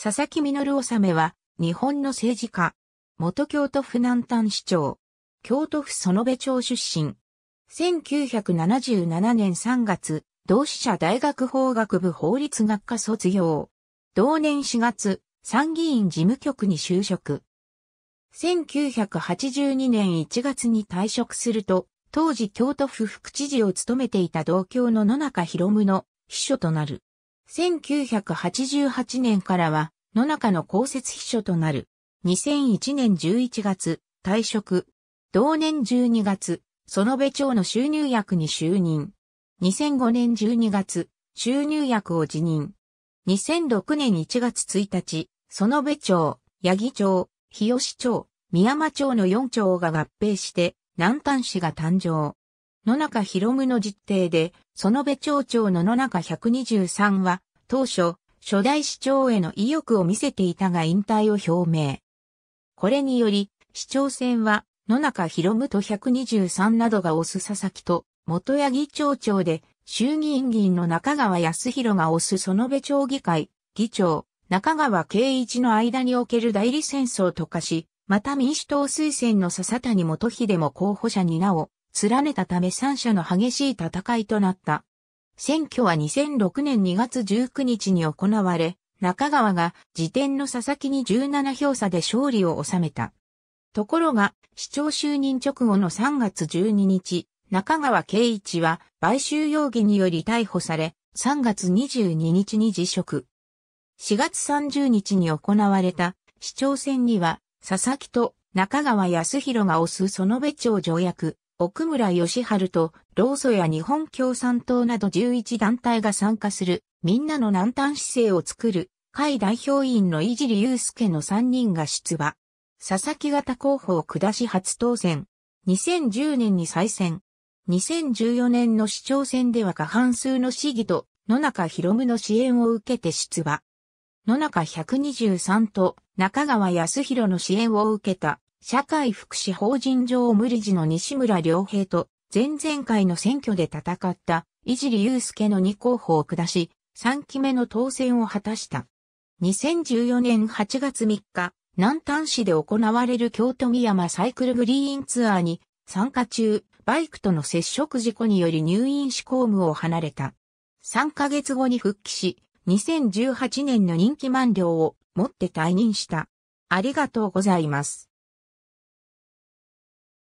佐々木実治は、日本の政治家。元京都府南丹市長。京都府園部町出身。1977年3月、同志社大学法学部法律学科卒業。同年4月、参議院事務局に就職。1982年1月に退職すると、当時京都府副知事を務めていた同郷の野中博夢の秘書となる。1988年からは、野中の公設秘書となる。2001年11月、退職。同年12月、園部町の収入役に就任。2005年12月、収入役を辞任。2006年1月1日、園部町、八木町、日吉町、宮間町の4町が合併して、南丹市が誕生。野中博夢の実定で、園部町長の野中123は、当初、初代市長への意欲を見せていたが引退を表明。これにより、市長選は、野中博夢と123などが推す佐々木と、元谷議長長で、衆議院議員の中川康弘が推す園部町議会、議長、中川圭一の間における代理戦争と化し、また民主党推薦の笹谷元秀も候補者になお、連ねたため三者の激しい戦いとなった。選挙は2006年2月19日に行われ、中川が辞典の佐々木に17票差で勝利を収めた。ところが、市長就任直後の3月12日、中川圭一は買収容疑により逮捕され、3月22日に辞職。4月30日に行われた市長選には、佐々木と中川康弘が推す園部町条約、奥村義春と、労組や日本共産党など11団体が参加する、みんなの南端姿勢を作る、会代表委員の井尻祐介の3人が出馬。佐々木型候補を下し初当選。2010年に再選。2014年の市長選では過半数の市議と野中博夢の支援を受けて出馬。野中123と中川康弘の支援を受けた社会福祉法人上無理事の西村良平と、前々回の選挙で戦った、ゆ尻す介の2候補を下し、3期目の当選を果たした。2014年8月3日、南丹市で行われる京都宮山サイクルグリーンツアーに参加中、バイクとの接触事故により入院し公務を離れた。3ヶ月後に復帰し、2018年の任期満了をもって退任した。ありがとうございます。